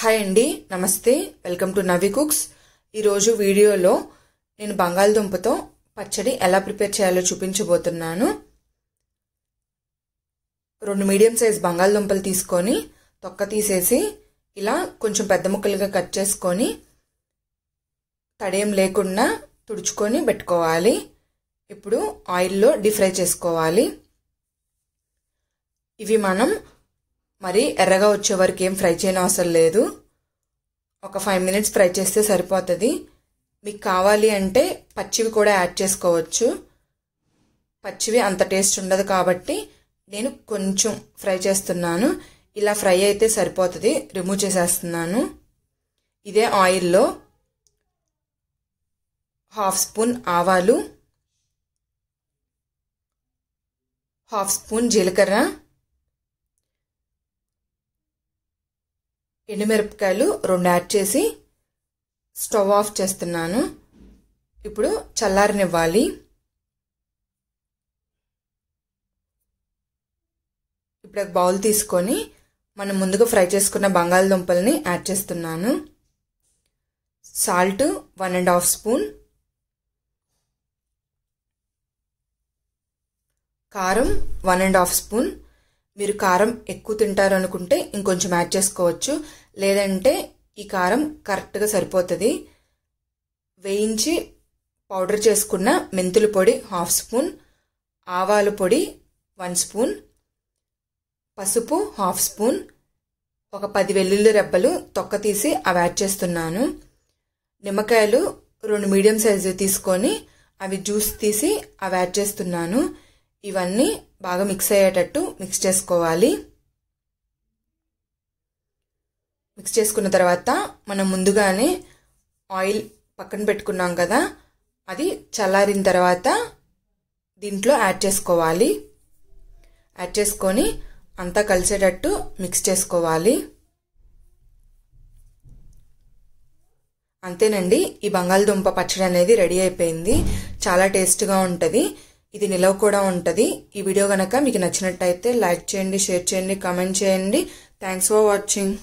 hi అండి నమస్తే welcome to నవి కుక్స్ ఈరోజు వీడియోలో నేను బంగాళదుంపతో పచ్చడి ఎలా ప్రిపేర్ చేయాలో చూపించబోతున్నాను రెండు మీడియం సైజ్ బంగాళదుంపలు తీసుకొని తొక్క తీసేసి ఇలా కొంచెం పెద్ద ముక్కలుగా కట్ చేసుకొని తడేం లేకుండా తుడుచుకొని పెట్టుకోవాలి ఇప్పుడు ఆయిల్లో డీప్ ఫ్రై చేసుకోవాలి ఇవి మనం మరి ఎర్రగా వచ్చే వరకు ఏం ఫ్రై చేయను అవసరం లేదు ఒక ఫైవ్ మినిట్స్ ఫ్రై చేస్తే సరిపోతుంది మీకు కావాలి అంటే పచ్చివి కూడా యాడ్ చేసుకోవచ్చు పచ్చివి అంత టేస్ట్ ఉండదు కాబట్టి నేను కొంచెం ఫ్రై చేస్తున్నాను ఇలా ఫ్రై అయితే సరిపోతుంది రిమూవ్ చేసేస్తున్నాను ఇదే ఆయిల్లో హాఫ్ స్పూన్ ఆవాలు హాఫ్ స్పూన్ జీలకర్ర ఎండుమిరపకాయలు రెండు యాడ్ చేసి స్టవ్ ఆఫ్ చేస్తున్నాను ఇప్పుడు చల్లారనివ్వాలి ఇప్పుడు ఒక బౌల్ తీసుకొని మనం ముందుగా ఫ్రై చేసుకున్న బంగాళదుంపల్ని యాడ్ చేస్తున్నాను salt one and half spoon కారం వన్ అండ్ హాఫ్ స్పూన్ మీరు కారం ఎక్కువ తింటారు అనుకుంటే ఇంకొంచెం యాడ్ చేసుకోవచ్చు లేదంటే ఈ కారం కరెక్ట్గా సరిపోతుంది వేయించి పౌడర్ చేసుకున్న మెంతుల పొడి హాఫ్ స్పూన్ ఆవాల పొడి వన్ స్పూన్ పసుపు హాఫ్ స్పూన్ ఒక పది వెల్లుల్లి రెబ్బలు తొక్క తీసి అవి యాడ్ చేస్తున్నాను నిమ్మకాయలు రెండు మీడియం సైజు తీసుకొని అవి జ్యూస్ తీసి అవి యాడ్ చేస్తున్నాను ఇవన్నీ బాగా మిక్స్ అయ్యేటట్టు మిక్స్ చేసుకోవాలి మిక్స్ చేసుకున్న తర్వాత మనం ముందుగానే ఆయిల్ పక్కన పెట్టుకున్నాం కదా అది చల్లారిన తర్వాత దీంట్లో యాడ్ చేసుకోవాలి యాడ్ చేసుకొని అంతా కలిసేటట్టు మిక్స్ చేసుకోవాలి అంతేనండి ఈ బంగాళదుంప పచ్చడి అనేది రెడీ అయిపోయింది చాలా టేస్ట్గా ఉంటుంది ఇది నిలవ కూడా ఉంటుంది ఈ వీడియో కనుక మీకు నచ్చినట్టయితే లైక్ చేయండి షేర్ చేయండి కామెంట్ చేయండి థ్యాంక్స్ ఫర్ వాచింగ్